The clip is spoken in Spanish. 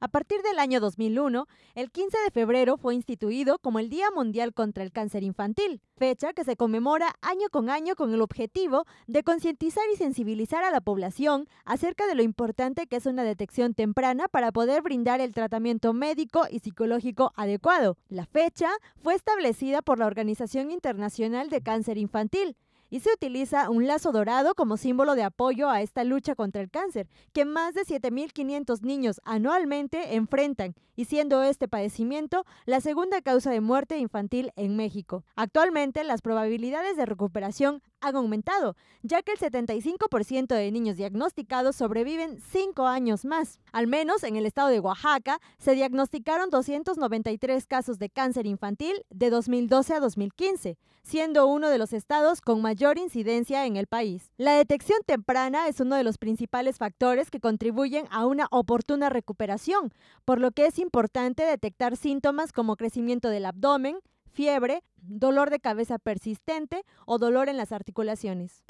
A partir del año 2001, el 15 de febrero fue instituido como el Día Mundial contra el Cáncer Infantil, fecha que se conmemora año con año con el objetivo de concientizar y sensibilizar a la población acerca de lo importante que es una detección temprana para poder brindar el tratamiento médico y psicológico adecuado. La fecha fue establecida por la Organización Internacional de Cáncer Infantil y se utiliza un lazo dorado como símbolo de apoyo a esta lucha contra el cáncer, que más de 7.500 niños anualmente enfrentan, y siendo este padecimiento la segunda causa de muerte infantil en México. Actualmente las probabilidades de recuperación han aumentado, ya que el 75% de niños diagnosticados sobreviven 5 años más. Al menos en el estado de Oaxaca se diagnosticaron 293 casos de cáncer infantil de 2012 a 2015, siendo uno de los estados con mayor incidencia en el país. La detección temprana es uno de los principales factores que contribuyen a una oportuna recuperación, por lo que es importante detectar síntomas como crecimiento del abdomen, fiebre, dolor de cabeza persistente o dolor en las articulaciones.